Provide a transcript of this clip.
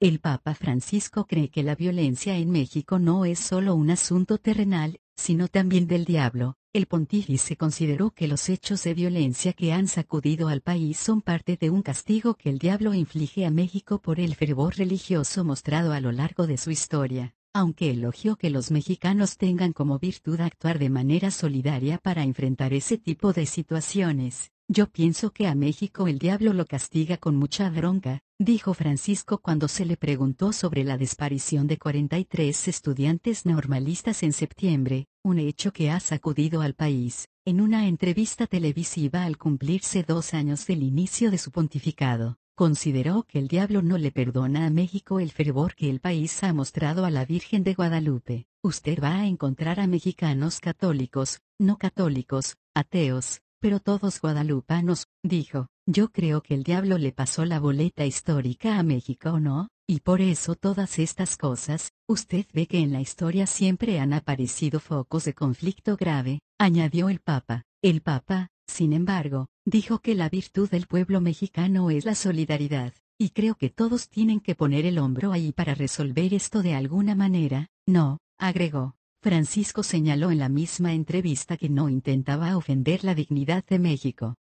El Papa Francisco cree que la violencia en México no es solo un asunto terrenal, sino también del diablo. El pontífice consideró que los hechos de violencia que han sacudido al país son parte de un castigo que el diablo inflige a México por el fervor religioso mostrado a lo largo de su historia, aunque elogió que los mexicanos tengan como virtud actuar de manera solidaria para enfrentar ese tipo de situaciones. Yo pienso que a México el diablo lo castiga con mucha bronca, dijo Francisco cuando se le preguntó sobre la desaparición de 43 estudiantes normalistas en septiembre, un hecho que ha sacudido al país, en una entrevista televisiva al cumplirse dos años del inicio de su pontificado. Consideró que el diablo no le perdona a México el fervor que el país ha mostrado a la Virgen de Guadalupe. Usted va a encontrar a mexicanos católicos, no católicos, ateos, pero todos guadalupanos, dijo, yo creo que el diablo le pasó la boleta histórica a México, ¿no? Y por eso todas estas cosas, usted ve que en la historia siempre han aparecido focos de conflicto grave, añadió el Papa. El Papa, sin embargo, dijo que la virtud del pueblo mexicano es la solidaridad, y creo que todos tienen que poner el hombro ahí para resolver esto de alguna manera, ¿no? agregó. Francisco señaló en la misma entrevista que no intentaba ofender la dignidad de México.